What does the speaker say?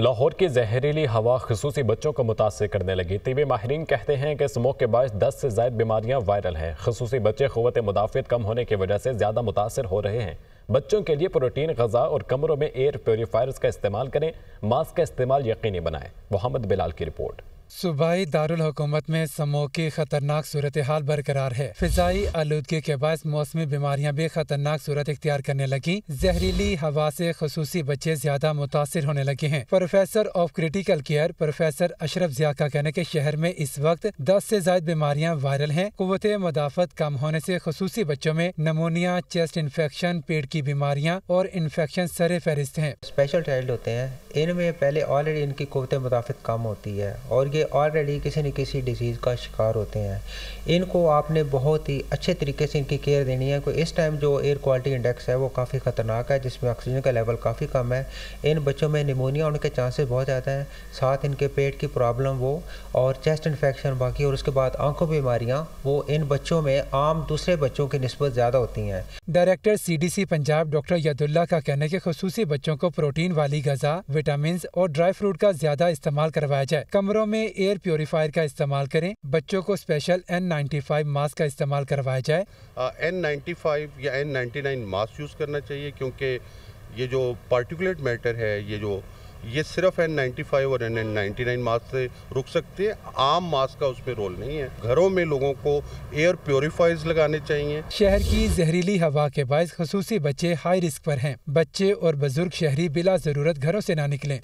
लाहौर की जहरीली हवा खसूस बच्चों को मुतासर करने लगी तबी माहरीन कहते हैं कि स्मोक के बायस दस से ज्यादा बीमारियाँ वायरल हैं खसूस बच्चे क़वत मुदाफ़त कम होने की वजह से ज़्यादा मुतासर हो रहे हैं बच्चों के लिए प्रोटीन गज़ा और कमरों में एयर प्योरीफायर्स का इस्तेमाल करें मास्क का इस्तेमाल यकीनी बनाएं मोहम्मद बिलाल की रिपोर्ट सूबाई दारकूमत में समो की खतरनाक सूरत हाल बरकरार है फिजाई आलूदगी के बायस मौसमी बीमारियाँ भी खतरनाक सूरत इख्तियार करने लगी जहरीली हवा से खसूसी बच्चे ज्यादा मुतासर होने लगे हैं professor of critical care professor Ashraf Zia का कहना के शहर में इस वक्त दस ऐसी जायद बीमारियाँ वायरल है कुत मदाफत कम होने ऐसी खसूसी बच्चों में नमोनिया चेस्ट इन्फेक्शन पेट की बीमारियाँ और इन्फेक्शन सरे फहरिस्त है स्पेशल चाइल्ड होते हैं इनमें पहले ऑलरेडी इनकी कुत मुदाफत कम होती है और ये ऑलरेडी किसी न किसी डिज़ीज़ का शिकार होते हैं इनको आपने बहुत ही अच्छे तरीके से इनकी केयर देनी है क्योंकि इस टाइम जो एयर क्वालिटी इंडेक्स है वो काफ़ी ख़तरनाक है जिसमें ऑक्सीजन का लेवल काफ़ी कम है इन बच्चों में निमोनिया होने के चांसेस बहुत ज़्यादा हैं साथ इनके पेट की प्रॉब्लम वो और चेस्ट इन्फेक्शन बाकी और उसके बाद आंखों बीमारियाँ वो इन बच्चों में आम दूसरे बच्चों की नस्बत ज़्यादा होती हैं डायरेक्टर सी पंजाब डॉक्टर यदुल्ला का कहना है कि खसूसी बच्चों को प्रोटीन वाली गजा विटामिन और ड्राई फ्रूट का ज्यादा इस्तेमाल करवाया जाए कमरों में एयर प्योरीफायर का इस्तेमाल करें बच्चों को special N ninety five mask का इस्तेमाल करवाया जाए एन नाइन्टी फाइव या N ninety nine mask use करना चाहिए क्योंकि ये जो पार्टिकुलेट मैटर है ये जो ये सिर्फ एन नाइन्टी फाइव और N N ninety nine mask से रुक सकते हैं आम मास्क का उसमें रोल नहीं है घरों में लोगों को एयर प्योरीफायर्स लगाने चाहिए शहर की जहरीली हवा के बायस खसूसी बच्चे हाई रिस्क पर हैं बच्चे और बुजुर्ग शहरी बिला जरूरत घरों से ना निकलें